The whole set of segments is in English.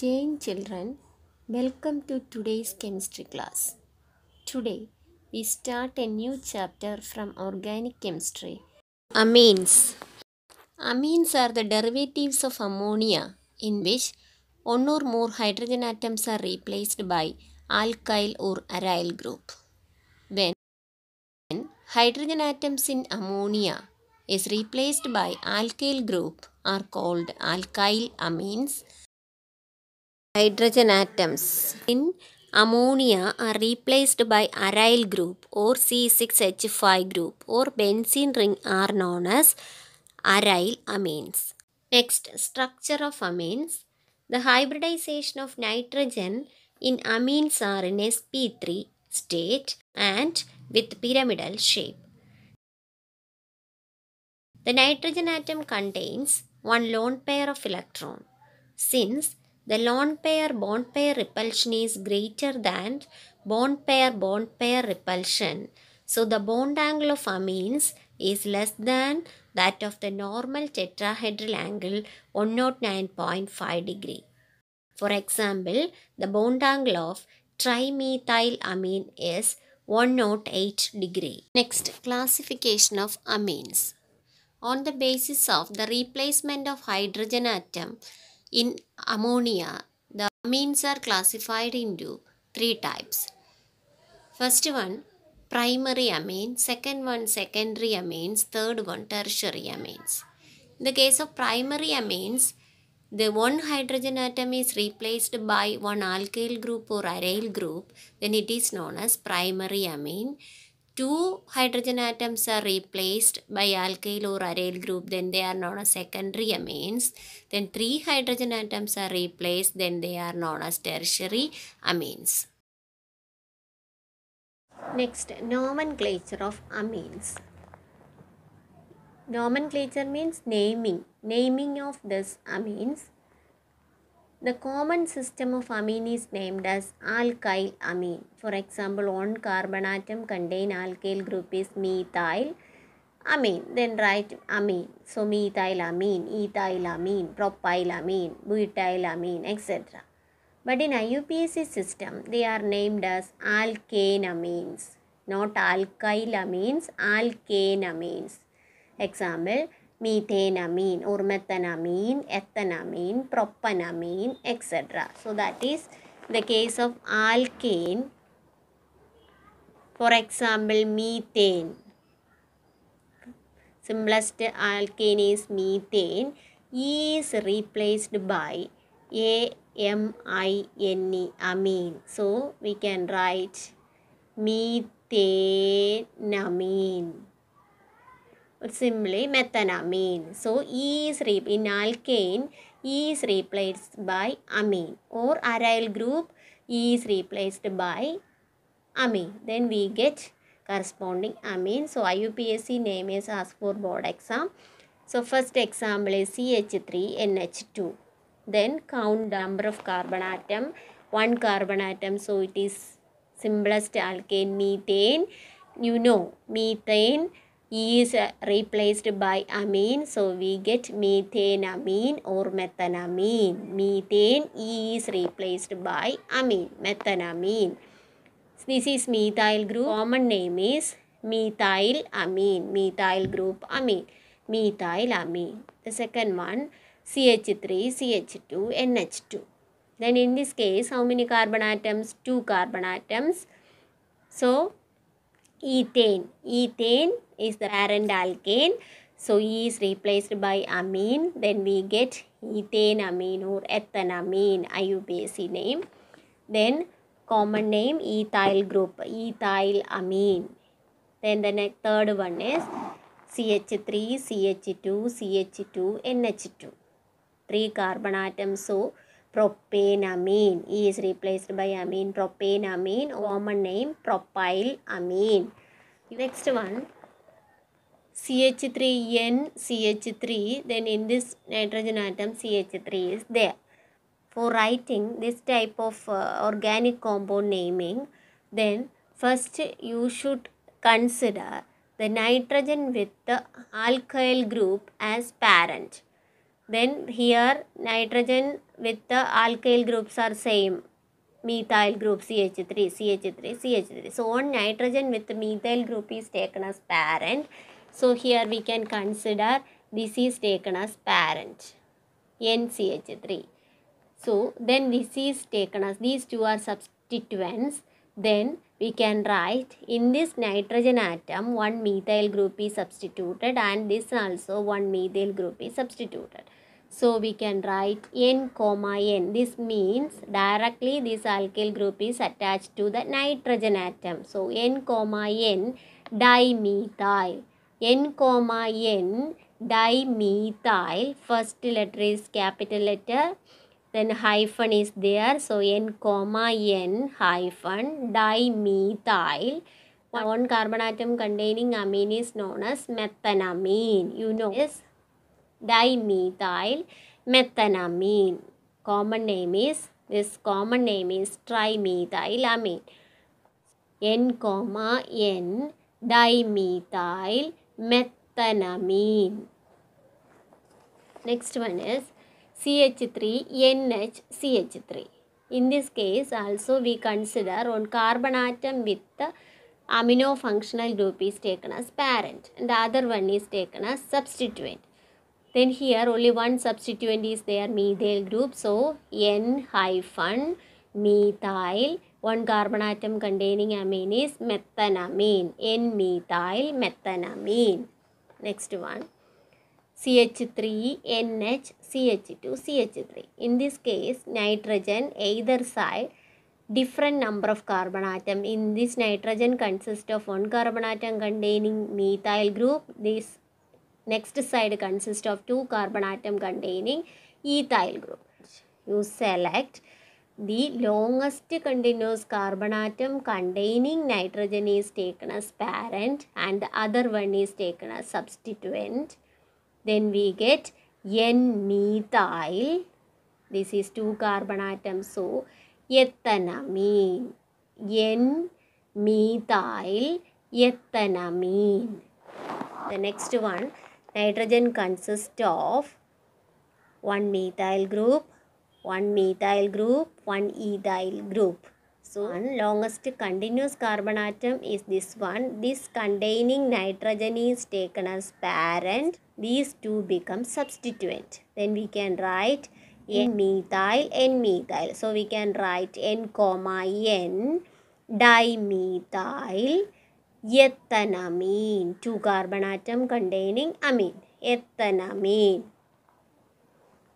Jane children, welcome to today's chemistry class. Today we start a new chapter from organic chemistry. Amines. Amines are the derivatives of ammonia in which one or more hydrogen atoms are replaced by alkyl or aryl group. When hydrogen atoms in ammonia is replaced by alkyl group are called alkyl amines hydrogen atoms in ammonia are replaced by aryl group or C6H5 group or benzene ring are known as aryl amines. Next, structure of amines. The hybridization of nitrogen in amines are in sp3 state and with pyramidal shape. The nitrogen atom contains one lone pair of electron. Since the lone pair bond pair repulsion is greater than bond pair bond pair repulsion. So the bond angle of amines is less than that of the normal tetrahedral angle 109.5 degree. For example, the bond angle of trimethylamine is 108 degree. Next, classification of amines. On the basis of the replacement of hydrogen atom in ammonia, the amines are classified into three types. First one, primary amine, second one, secondary amines, third one, tertiary amines. In the case of primary amines, the one hydrogen atom is replaced by one alkyl group or aryl group, then it is known as primary amine two hydrogen atoms are replaced by alkyl or aryl group then they are known as secondary amines then three hydrogen atoms are replaced then they are known as tertiary amines next nomenclature of amines nomenclature means naming naming of this amines the common system of amine is named as alkyl amine. For example, one carbon atom contain alkyl group is methyl amine. Then write amine. So methylamine, ethylamine, propylamine, butylamine, etc. But in IUPAC system, they are named as amines, not alkylamines, amines. Example, methanamine or methanamine, ethanamine, propanamine, etc. So that is the case of alkane. For example, methane. Simplest alkane is methane is replaced by A-M-I-N-E, amine. So we can write methanamine. simply methanamine. So, E is in alkane, E is replaced by amine or aryl group E is replaced by amine. Then we get corresponding amine. So, IUPAC name is asked for board exam. So, first example is CH3NH2. Then count number of carbon atom. One carbon atom. So, it is simplest alkane methane. You know methane is replaced by amine. So we get methanamine or methanamine. Methane is replaced by amine, methanamine. This is methyl group. Common name is methylamine, methyl group amine, methylamine. The second one, CH3, CH2, NH2. Then in this case, how many carbon atoms? Two carbon atoms. So ethane. Ethane is the parent alkane. So, E is replaced by amine. Then we get amine or ethanamine IUPAC name. Then common name ethyl group, ethylamine. Then the next, third one is CH3, CH2, CH2, NH2. Three carbon atoms. So, propanamine. is replaced by amine. Propanamine, common name propylamine. Next one. CH3N, CH3, then in this nitrogen atom CH3 is there. For writing this type of uh, organic compound naming, then first you should consider the nitrogen with the alkyl group as parent. Then here nitrogen with the alkyl groups are same methyl group CH3, CH3, CH3. So, one nitrogen with methyl group is taken as parent. So, here we can consider this is taken as parent, NCH3. So, then this is taken as these two are substituents. Then we can write in this nitrogen atom one methyl group is substituted and this also one methyl group is substituted. So we can write N comma N. This means directly this alkyl group is attached to the nitrogen atom. So N comma N dimethyl. N comma N dimethyl. First letter is capital letter. Then hyphen is there. So N comma N hyphen dimethyl. One carbon atom containing amine is known as methanamine. You know this dimethyl methanamine. Common name is this common name is trimethylamine. N comma N dimethyl methanamine. Next one is CH3NHCH3. In this case also we consider one carbon atom with the amino functional group is taken as parent and the other one is taken as substituent. Then here only one substituent is there methyl group. So N hyphen methyl. One carbon atom containing amine is methanamine. N methyl methanamine. Next one. CH3, NH, CH2, CH3. In this case, nitrogen either side different number of carbon atom. In this nitrogen consists of one carbon atom containing methyl group. This Next side consists of two carbon atom containing ethyl group. You select the longest continuous carbon atom containing nitrogen is taken as parent and the other one is taken as substituent. Then we get N-methyl. This is two carbon atoms. So, ethanamine. N-methyl ethanamine. The next one, Nitrogen consists of one methyl group, one methyl group, one ethyl group. So, one longest continuous carbon atom is this one. This containing nitrogen is taken as parent. These two become substituent. Then we can write N methyl, N methyl. So, we can write N comma N dimethyl ethanamine, 2 carbon atom containing amine, ethanamine.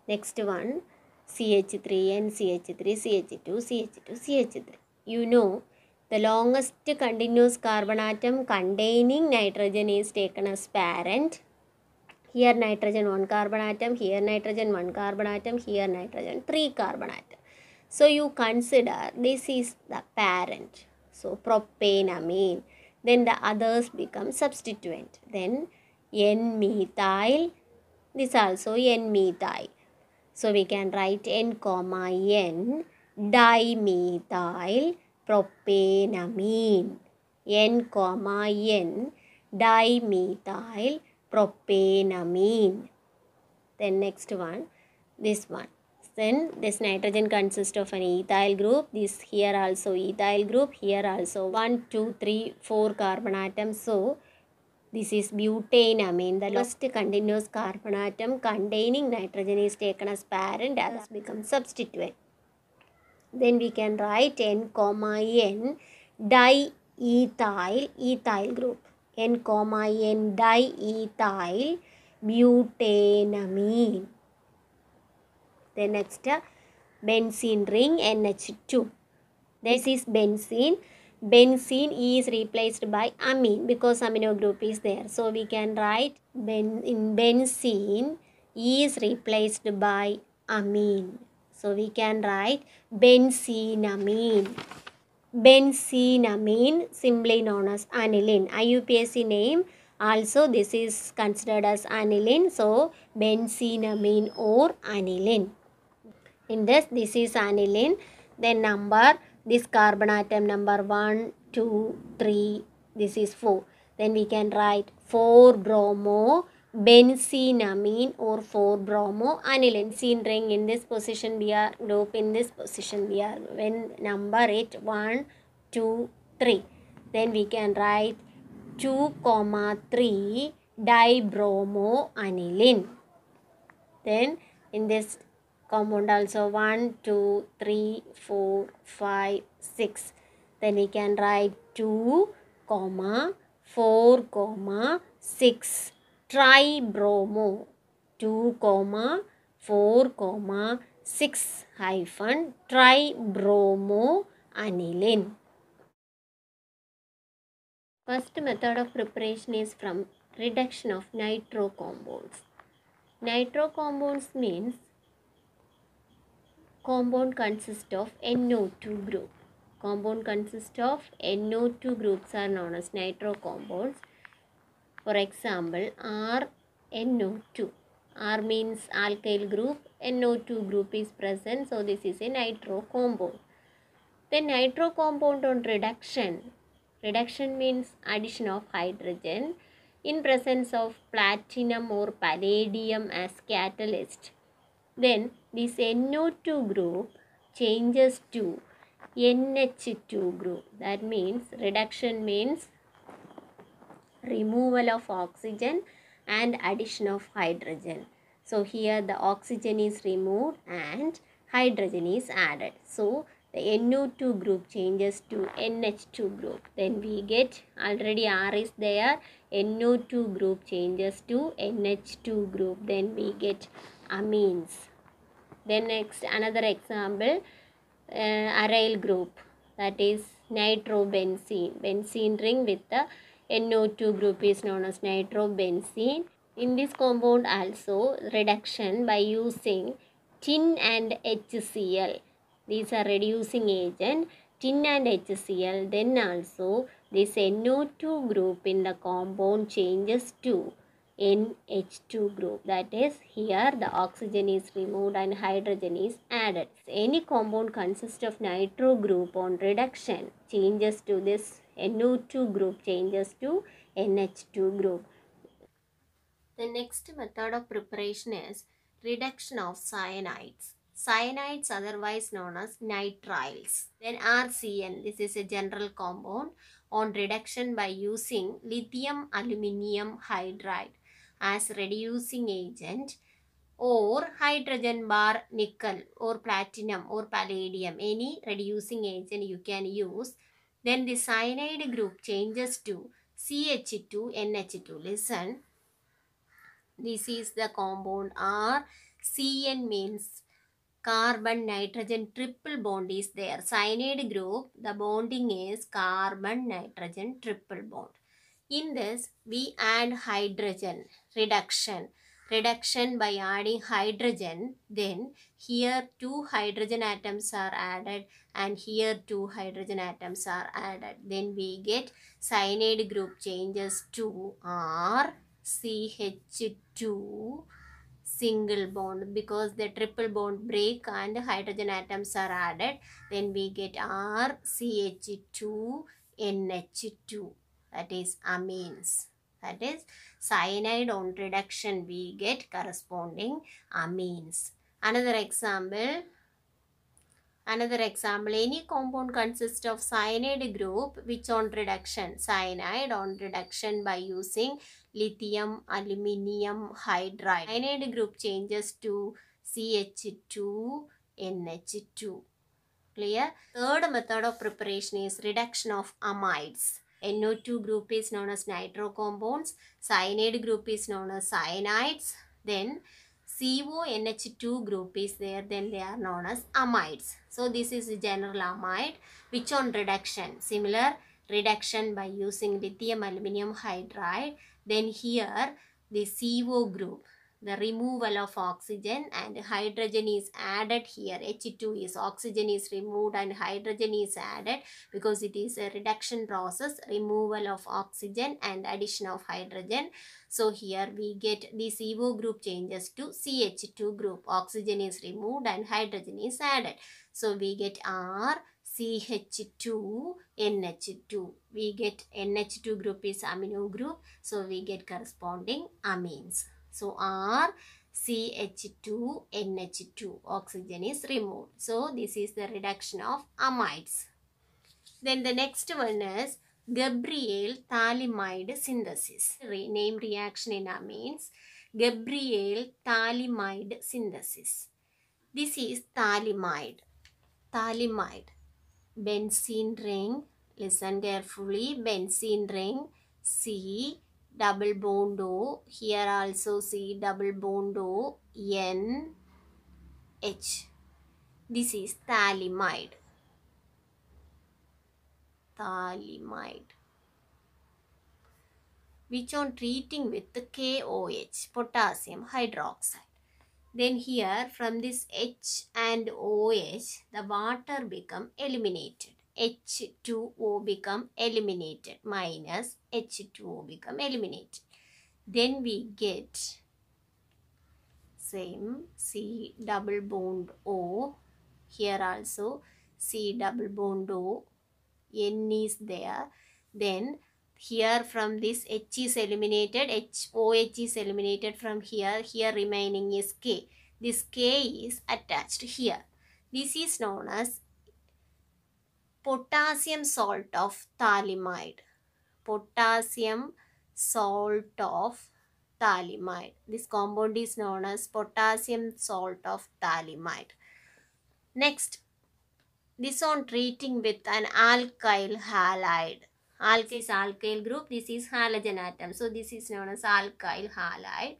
Next one, CH3 N CH3, CH2, CH2, CH3. You know, the longest continuous carbon atom containing nitrogen is taken as parent. Here nitrogen 1 carbon atom, here nitrogen 1 carbon atom, here nitrogen 3 carbon atom. So you consider this is the parent. So propanamine then the others become substituent then n methyl this also n methyl so we can write n comma n dimethyl propanamine n comma n dimethyl propanamine then next one this one then this nitrogen consists of an ethyl group this here also ethyl group here also one two three four carbon atoms so this is butane amine the last continuous carbon atom containing nitrogen is taken as parent as become substituent then we can write n comma n diethyl ethyl group n comma n diethyl amine. Then next benzene ring NH2. This is benzene. Benzene is replaced by amine because amino group is there. So we can write ben in benzene is replaced by amine. So we can write benzenamine. Benzenamine simply known as aniline. IUPAC name also this is considered as aniline. So benzenamine or aniline. In this, this is aniline. Then number, this carbon atom number 1, 2, 3, this is 4. Then we can write 4-bromo benzenamine or 4-bromo aniline. Seen ring in this position we are group in this position we are when number 8, 1, 2, 3. Then we can write 2, comma 3 dibromo aniline. Then in this compound also 1 2 3 4 5 6 then you can write 2 comma 4 comma 6 tribromo 2 comma 4 comma 6 hyphen tribromo aniline First method of preparation is from reduction of nitro compounds. Nitro compounds means compound consists of NO2 group. Compound consists of NO2 groups are known as nitro compounds. For example, RNO2. R means alkyl group, NO2 group is present, so this is a nitro compound. The nitro compound on reduction. Reduction means addition of hydrogen in presence of platinum or palladium as catalyst. Then this NO2 group changes to NH2 group. That means reduction means removal of oxygen and addition of hydrogen. So here the oxygen is removed and hydrogen is added. So the NO2 group changes to NH2 group. Then we get already R is there. NO2 group changes to NH2 group. Then we get amines then next another example uh, aryl group that is nitrobenzene benzene ring with the NO2 group is known as nitrobenzene in this compound also reduction by using tin and HCl these are reducing agent tin and HCl then also this NO2 group in the compound changes to NH2 group. That is here the oxygen is removed and hydrogen is added. any compound consists of nitro group on reduction changes to this NO2 group changes to NH2 group. The next method of preparation is reduction of cyanides. Cyanides otherwise known as nitriles. Then RCN, this is a general compound on reduction by using lithium aluminium hydride as reducing agent or hydrogen bar nickel or platinum or palladium any reducing agent you can use then the cyanide group changes to CH2 NH2 listen this is the compound R CN means carbon nitrogen triple bond is there cyanide group the bonding is carbon nitrogen triple bond in this, we add hydrogen, reduction. Reduction by adding hydrogen, then here two hydrogen atoms are added and here two hydrogen atoms are added. Then we get cyanide group changes to R C 2 single bond because the triple bond break and hydrogen atoms are added. Then we get R 2 NH2 that is amines that is cyanide on reduction we get corresponding amines another example Another example, any compound consists of cyanide group which on reduction, cyanide on reduction by using lithium aluminium hydride. Cyanide group changes to CH2, NH2. Clear? Third method of preparation is reduction of amides. NO2 group is known as nitro compounds, cyanide group is known as cyanides, then CONH2 group is there, then they are known as amides. So this is general amide which on reduction, similar reduction by using lithium aluminium hydride, then here the CO group the removal of oxygen and hydrogen is added here H2 is oxygen is removed and hydrogen is added because it is a reduction process removal of oxygen and addition of hydrogen so here we get the CO group changes to CH2 group oxygen is removed and hydrogen is added so we get R CH2 NH2 we get NH2 group is amino group so we get corresponding amines so R CH2NH2 oxygen is removed. So this is the reduction of amides. Then the next one is Gabriel thalamide synthesis. Re name reaction in amine's means Gabriel thalamide synthesis. This is thalamide. Thalimide Benzene ring. Listen carefully. Benzene ring C double bond O. Here also see double bond O, N, H. This is thalamide. Thalamide. Which on treating with the KOH, potassium hydroxide. Then here from this H and OH, the water become eliminated. H2O become eliminated minus H2O become eliminated. Then we get same C double bond O. Here also C double bond O. N is there. Then here from this H is eliminated. H O H OH is eliminated from here. Here remaining is K. This K is attached here. This is known as potassium salt of thalamide. Potassium salt of thalamide. This compound is known as potassium salt of thalamide. Next, this on treating with an alkyl halide. Alk is alkyl group, this is halogen atom. So, this is known as alkyl halide.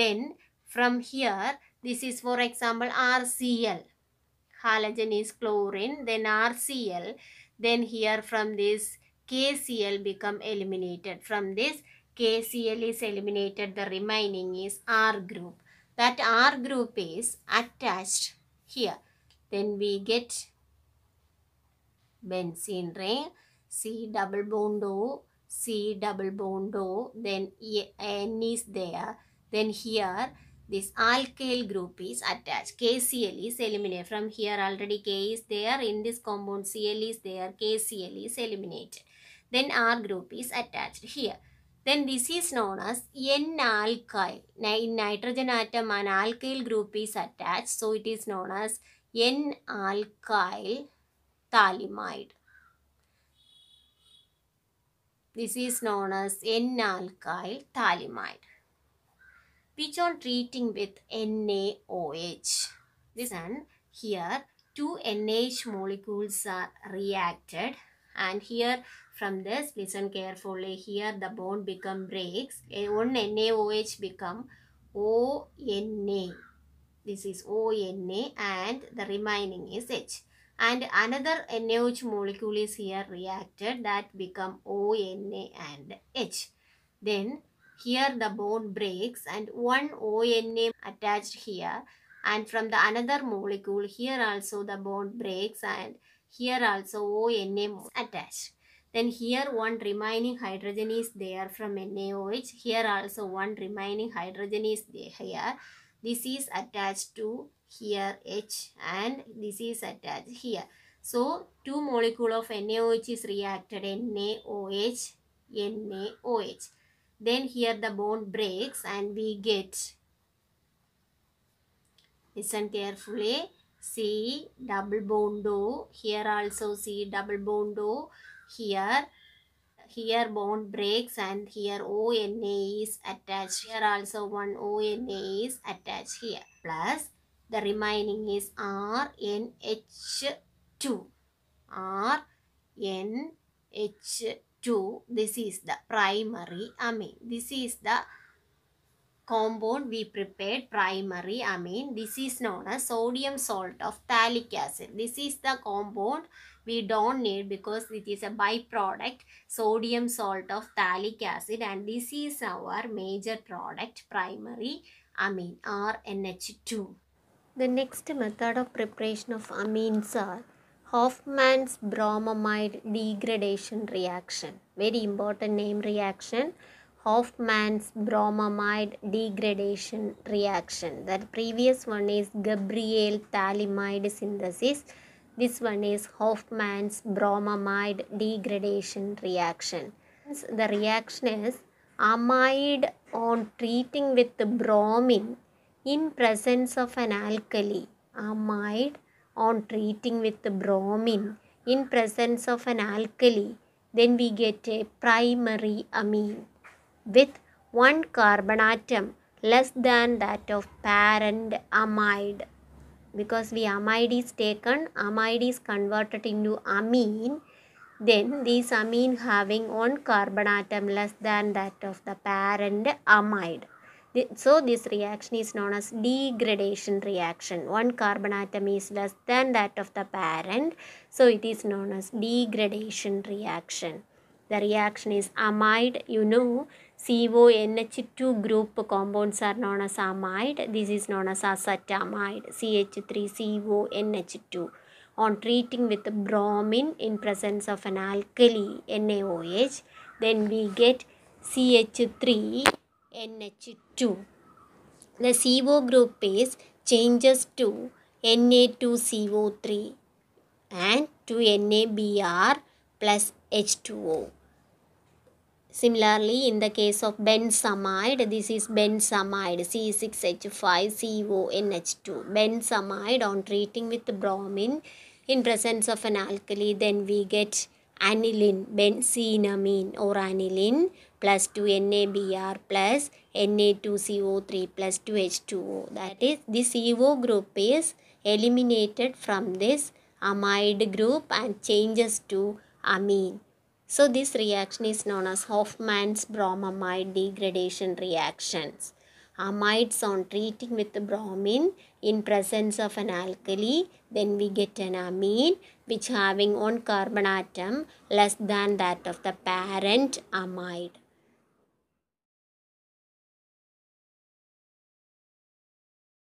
Then, from here, this is for example RCl halogen is chlorine then RCl then here from this KCl become eliminated from this KCl is eliminated the remaining is R group that R group is attached here then we get benzene ring C double bond O C double bond O then N is there then here this alkyl group is attached. KCl is eliminated. From here already K is there. In this compound Cl is there. KCl is eliminated. Then R group is attached here. Then this is known as N-alkyl. In nitrogen atom an alkyl group is attached. So it is known as N-alkyl thalamide. This is known as N-alkyl thalamide which on treating with NaOH. Listen, here two NH molecules are reacted and here from this listen carefully here the bond become breaks one NaOH become ONA this is ONA and the remaining is H and another NaOH molecule is here reacted that become ONA and H then here the bond breaks and one ONA attached here and from the another molecule here also the bond breaks and here also ONA attached. Then here one remaining hydrogen is there from NaOH. Here also one remaining hydrogen is there. Here. This is attached to here H and this is attached here. So two molecule of NaOH is reacted NaOH, NaOH then here the bone breaks and we get listen carefully see double bone do here also see double bone do here here bone breaks and here ONA is attached here also one ONA is attached here plus the remaining is RNH2 rnh 2 this is the primary amine this is the compound we prepared primary amine this is known as sodium salt of phthalic acid this is the compound we don't need because it is a byproduct sodium salt of phthalic acid and this is our major product primary amine RNH2 the next method of preparation of amines are Hoffman's bromamide degradation reaction. Very important name reaction. Hoffman's bromamide degradation reaction. That previous one is Gabriel thalamide synthesis. This one is Hoffman's bromamide degradation reaction. The reaction is amide on treating with bromine in presence of an alkali. Amide on treating with the bromine in presence of an alkali, then we get a primary amine with one carbon atom less than that of parent amide because the amide is taken amide is converted into amine then this amine having one carbon atom less than that of the parent amide so this reaction is known as degradation reaction. One carbon atom is less than that of the parent. So it is known as degradation reaction. The reaction is amide. You know CONH2 group compounds are known as amide. This is known as acetamide CH3CONH2 on treating with bromine in presence of an alkali NaOH then we get CH3 NH2. The CO group is changes to Na2CO3 and to NaBr plus H2O. Similarly, in the case of benzamide, this is benzamide C6H5CONH2. Benzamide on treating with bromine in presence of an alkali, then we get aniline benzenamine or aniline plus 2 NaBr plus Na2CO3 plus 2H2O that is the CO group is eliminated from this amide group and changes to amine. So this reaction is known as Hoffman's bromamide degradation reactions amides on treating with the bromine in presence of an alkali then we get an amine which having one carbon atom less than that of the parent amide